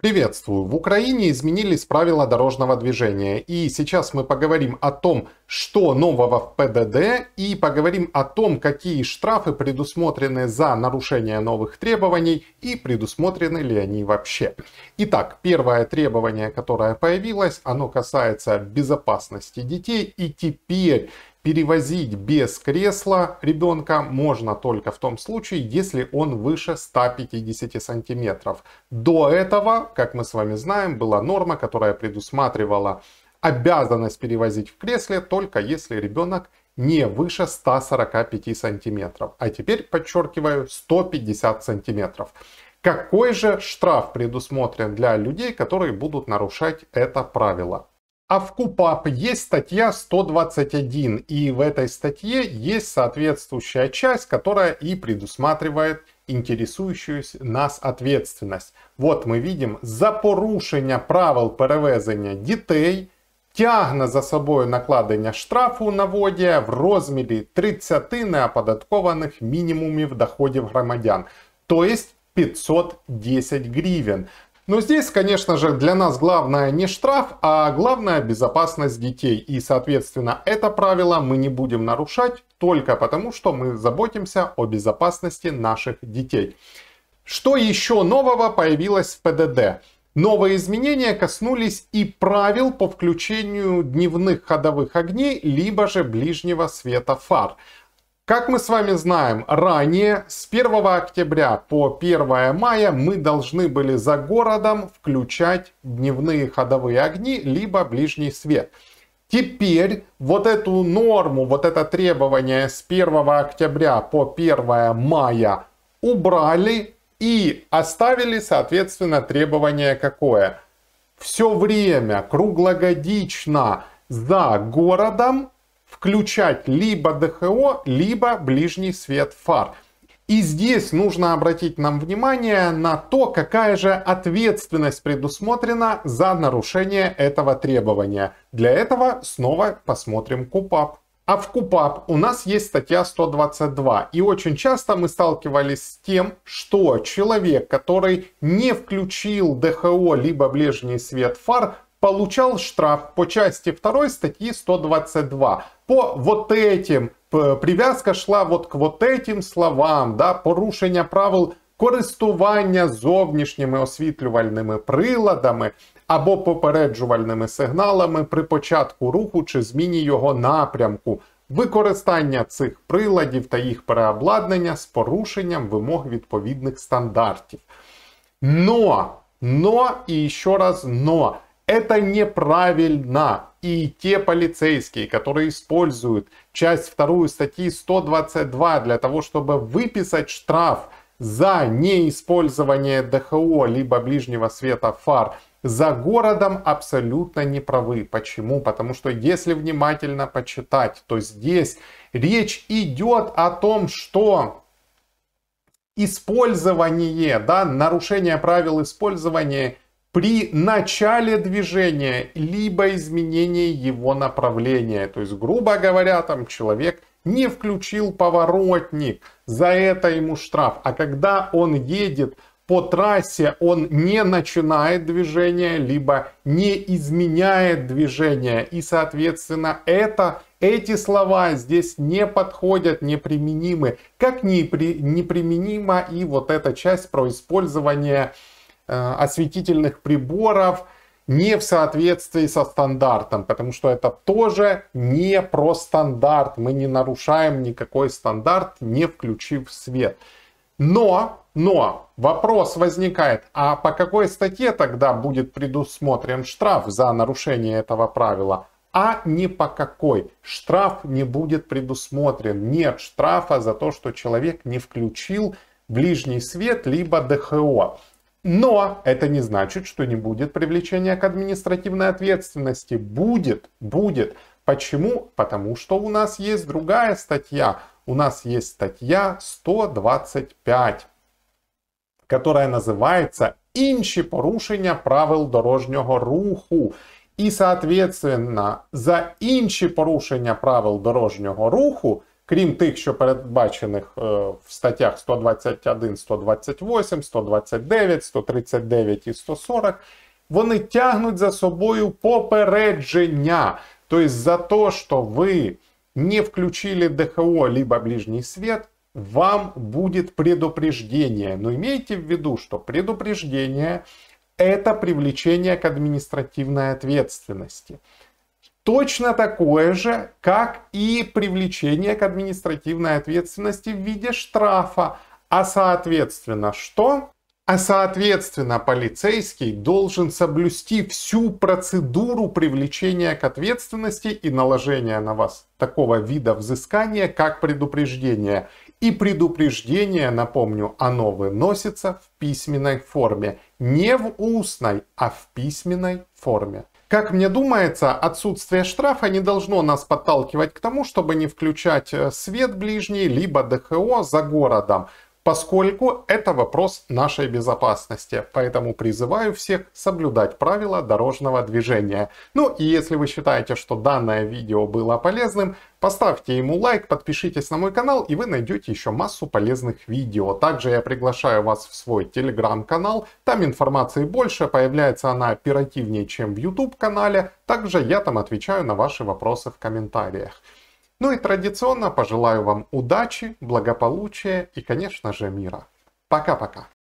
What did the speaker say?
Приветствую! В Украине изменились правила дорожного движения. И сейчас мы поговорим о том, что нового в ПДД, и поговорим о том, какие штрафы предусмотрены за нарушение новых требований и предусмотрены ли они вообще. Итак, первое требование, которое появилось, оно касается безопасности детей. И теперь Перевозить без кресла ребенка можно только в том случае, если он выше 150 сантиметров. До этого, как мы с вами знаем, была норма, которая предусматривала обязанность перевозить в кресле только если ребенок не выше 145 сантиметров. А теперь, подчеркиваю, 150 сантиметров. Какой же штраф предусмотрен для людей, которые будут нарушать это правило? А в КУПАП есть статья 121, и в этой статье есть соответствующая часть, которая и предусматривает интересующую нас ответственность. Вот мы видим за порушення правил перевезення детей тягне за собою накладення штрафу на водія в розмірі 30 неоподаткованих мінімумів доходів громадян, есть 510 гривен. Но здесь, конечно же, для нас главное не штраф, а главное безопасность детей. И, соответственно, это правило мы не будем нарушать только потому, что мы заботимся о безопасности наших детей. Что еще нового появилось в ПДД? Новые изменения коснулись и правил по включению дневных ходовых огней, либо же ближнего света фар. Как мы с вами знаем, ранее с 1 октября по 1 мая мы должны были за городом включать дневные ходовые огни, либо ближний свет. Теперь вот эту норму, вот это требование с 1 октября по 1 мая убрали и оставили, соответственно, требование какое? Все время, круглогодично за городом включать либо ДХО, либо ближний свет фар. И здесь нужно обратить нам внимание на то, какая же ответственность предусмотрена за нарушение этого требования. Для этого снова посмотрим КУПАП. А в КУПАП у нас есть статья 122. И очень часто мы сталкивались с тем, что человек, который не включил ДХО либо ближний свет фар, получал штраф по части 2 статьи 122 по вот этим. Прив'язка шла вот к вот этим словам, да, порушення правил користування зовнішніми освітлювальними приладами або попереджувальними сигналами при початку руху чи зміні його напрямку. Використання цих приладів та їх переобладнання з порушенням вимог відповідних стандартів. Но, но і ще раз но. Это неправильно. И те полицейские, которые используют часть вторую статьи 122 для того, чтобы выписать штраф за неиспользование ДХО либо ближнего света фар за городом абсолютно неправы. Почему? Потому что если внимательно почитать, то здесь речь идет о том, что использование, да, нарушение правил использования при начале движения, либо изменении его направления. То есть, грубо говоря, там человек не включил поворотник, за это ему штраф. А когда он едет по трассе, он не начинает движение, либо не изменяет движение. И, соответственно, это, эти слова здесь не подходят, не применимы. Как непри, неприменима и вот эта часть про использование Э, осветительных приборов не в соответствии со стандартом, потому что это тоже не про стандарт. Мы не нарушаем никакой стандарт, не включив свет. Но, но вопрос возникает, а по какой статье тогда будет предусмотрен штраф за нарушение этого правила? А ни по какой. Штраф не будет предусмотрен. Нет штрафа за то, что человек не включил ближний свет, либо ДХО. Но это не значит, что не будет привлечения к административной ответственности. Будет, будет. Почему? Потому что у нас есть другая статья. У нас есть статья 125, которая называется "инчи" порушення правил дорожнього руху». и, соответственно, за "инчи" порушення правил дорожнього руху – крім тих, що передбачених в статтях 121, 128, 129, 139 і 140, вони тягнуть за собою попередження. Тобто за то, что вы не включили ДХО либо ближний свет, вам будет предупреждение. Но имейте в виду, что предупреждение это привлечение к административной ответственности точно такое же, как и привлечение к административной ответственности в виде штрафа. А соответственно что? А соответственно полицейский должен соблюсти всю процедуру привлечения к ответственности и наложения на вас такого вида взыскания, как предупреждение. И предупреждение, напомню, оно выносится в письменной форме. Не в устной, а в письменной форме. Как мне думается, отсутствие штрафа не должно нас подталкивать к тому, чтобы не включать э, свет ближний, либо ДХО за городом поскольку это вопрос нашей безопасности. Поэтому призываю всех соблюдать правила дорожного движения. Ну и если вы считаете, что данное видео было полезным, поставьте ему лайк, подпишитесь на мой канал и вы найдете еще массу полезных видео. Также я приглашаю вас в свой телеграм-канал, там информации больше, появляется она оперативнее, чем в YouTube канале. Также я там отвечаю на ваши вопросы в комментариях. Ну и традиционно пожелаю вам удачи, благополучия и, конечно же, мира. Пока-пока.